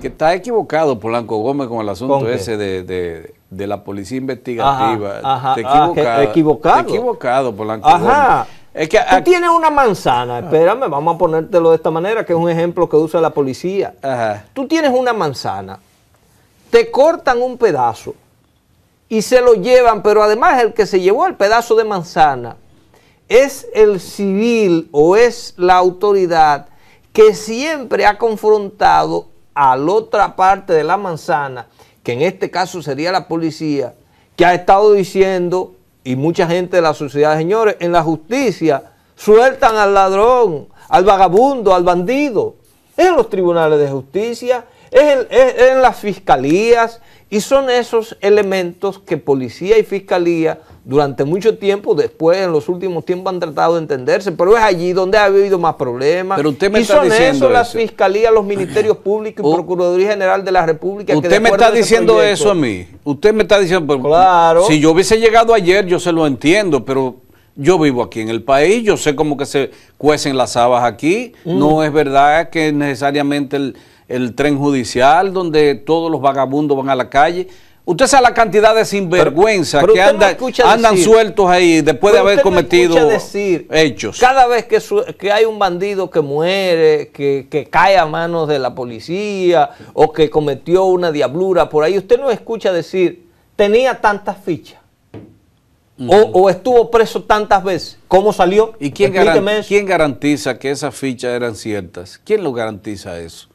Que está equivocado Polanco Gómez con el asunto ese de, la policía investigativa. Ajá, te ah, equivocado. equivocado. Te equivocado, Polanco Gómez. Tú tienes una manzana, ah. espérame, vamos a ponértelo de esta manera, que es un ejemplo que usa la policía. Tú tienes una manzana, te cortan un pedazo y se lo llevan, pero además el que se llevó el pedazo de manzana es el civil o es la autoridad que siempre ha confrontado a la otra parte de la manzana, que en este caso sería la policía, que ha estado diciendo, y mucha gente de la sociedad, señores, en la justicia sueltan al ladrón, al vagabundo, al bandido. En los tribunales de justicia es en, las fiscalías y son esos elementos que policía y fiscalía durante mucho tiempo, después en los últimos tiempos han tratado de entenderse, pero es allí donde ha habido más problemas. Pero usted me y está son diciendo eso, las fiscalías, los ministerios públicos y oh. Procuraduría General de la República. Usted me está diciendo eso a mí. Usted me está diciendo, claro. si yo hubiese llegado ayer, yo se lo entiendo, pero yo vivo aquí en el país, yo sé cómo que se cuecen las habas aquí, no mm. es verdad que necesariamente el, tren judicial donde todos los vagabundos van a la calle. Usted sabe la cantidad de sinvergüenza que andan sueltos ahí después de haber cometido hechos. Cada vez que, hay un bandido que muere, que cae a manos de la policía o que cometió una diablura por ahí, usted no escucha decir, tenía tantas fichas o, estuvo preso tantas veces. ¿Cómo salió? ¿Y quién, garantiza que esas fichas eran ciertas? ¿Quién lo garantiza eso?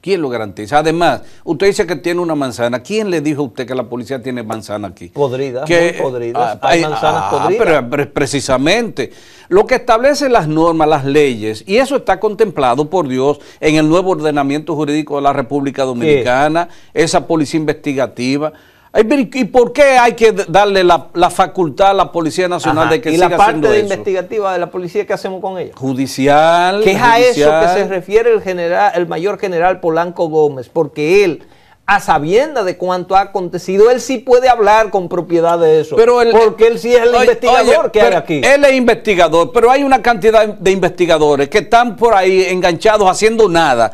¿Quién lo garantiza? Además, usted dice que tiene una manzana. ¿Quién le dijo a usted que la policía tiene manzana aquí? Podrida, muy ah, hay manzanas ah, podridas. Pero, precisamente, lo que establecen las normas, las leyes, y eso está contemplado por Dios en el nuevo ordenamiento jurídico de la República Dominicana, esa policía investigativa. ¿Y por qué hay que darle la, facultad a la Policía Nacional de que ¿Y la parte investigativa de la policía, ¿qué hacemos con ella? Judicial. ¿Qué es a eso que se refiere el, general, el mayor general Polanco Gómez, porque él, a sabienda de cuánto ha acontecido, él sí puede hablar con propiedad de eso. porque él sí es el investigador que hay aquí. Él es investigador, pero hay una cantidad de investigadores que están por ahí enganchados haciendo nada,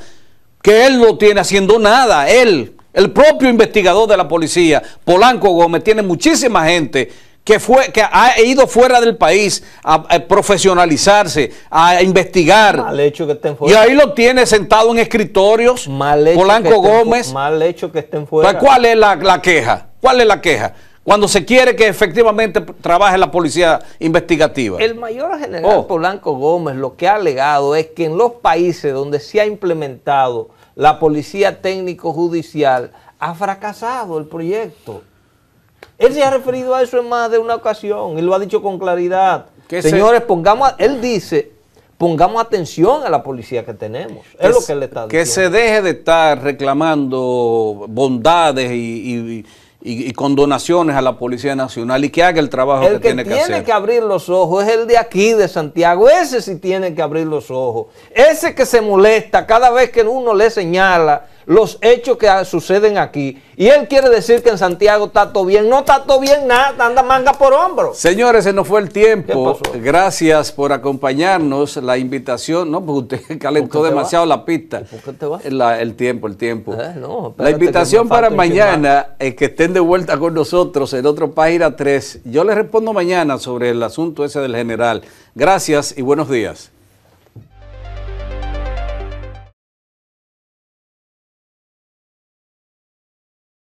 que él no tiene haciendo nada, él el propio investigador de la policía, Polanco Gómez, tiene muchísima gente que, fue, que ha ido fuera del país a, profesionalizarse, a investigar. Mal hecho que estén fuera. Y ahí lo tiene sentado en escritorios, mal hecho Polanco Gómez. Mal hecho que estén fuera. ¿Cuál es la, queja? ¿Cuál es la queja? cuando se quiere que efectivamente trabaje la policía investigativa. El mayor general oh. Polanco Gómez lo que ha alegado es que en los países donde se ha implementado la policía técnico-judicial ha fracasado el proyecto. Él se ha referido a eso en más de una ocasión, él lo ha dicho con claridad. Señores, pongamos, él dice, pongamos atención a la policía que tenemos. Es, lo que él está diciendo. Que se deje de estar reclamando bondades y y, con donaciones a la Policía Nacional y que haga el trabajo que, tiene que hacer. El que tiene que abrir los ojos es el de aquí, de Santiago. Ese sí tiene que abrir los ojos. Ese que se molesta cada vez que uno le señala los hechos que suceden aquí. Y él quiere decir que en Santiago está todo bien. No está todo bien nada, anda manga por hombro. Señores, se nos fue el tiempo. Gracias por acompañarnos. La invitación, no, porque usted calentó demasiado la pista. ¿Por qué te el tiempo, el tiempo. Ah, la invitación para mañana es que estén de vuelta con nosotros en otro página 3. Yo les respondo mañana sobre el asunto ese del general. Gracias y buenos días.